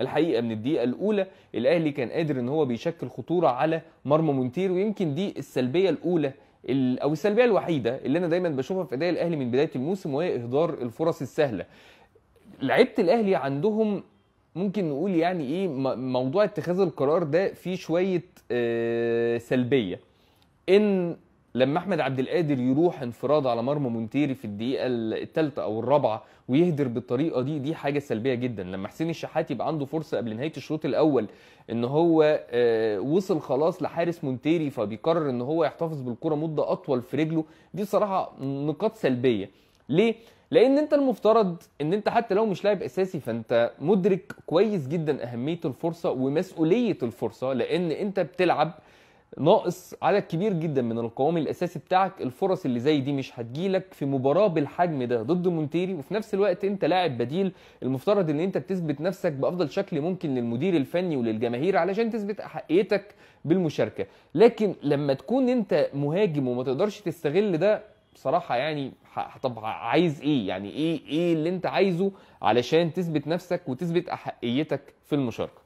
الحقيقه من الدقيقه الاولى الاهلي كان قادر ان هو بيشكل خطوره على مرمى مونتير ويمكن دي السلبيه الاولى او السلبيه الوحيده اللي انا دايما بشوفها في اداء الاهلي من بدايه الموسم وهي اهدار الفرص السهله لعيبه الاهلي عندهم ممكن نقول يعني ايه موضوع اتخاذ القرار ده فيه شويه آه، سلبيه ان لما احمد عبد القادر يروح انفراد على مرمى مونتيري في الدقيقه الثالثه او الرابعه ويهدر بالطريقه دي دي حاجه سلبيه جدا لما حسين الشحات يبقى عنده فرصه قبل نهايه الشوط الاول ان هو آه، وصل خلاص لحارس مونتيري فبيقرر ان هو يحتفظ بالكره مده اطول في رجله دي صراحه نقاط سلبيه ليه لان انت المفترض ان انت حتى لو مش لاعب اساسي فانت مدرك كويس جدا اهميه الفرصه ومسؤوليه الفرصه لان انت بتلعب ناقص عدد كبير جدا من القوام الاساسي بتاعك الفرص اللي زي دي مش هتجيلك في مباراه بالحجم ده ضد مونتيري وفي نفس الوقت انت لاعب بديل المفترض ان انت بتثبت نفسك بافضل شكل ممكن للمدير الفني وللجماهير علشان تثبت احقيتك بالمشاركه لكن لما تكون انت مهاجم وما تقدرش تستغل ده بصراحه يعني طب عايز ايه يعني ايه ايه اللي انت عايزه علشان تثبت نفسك وتثبت احقيتك في المشاركه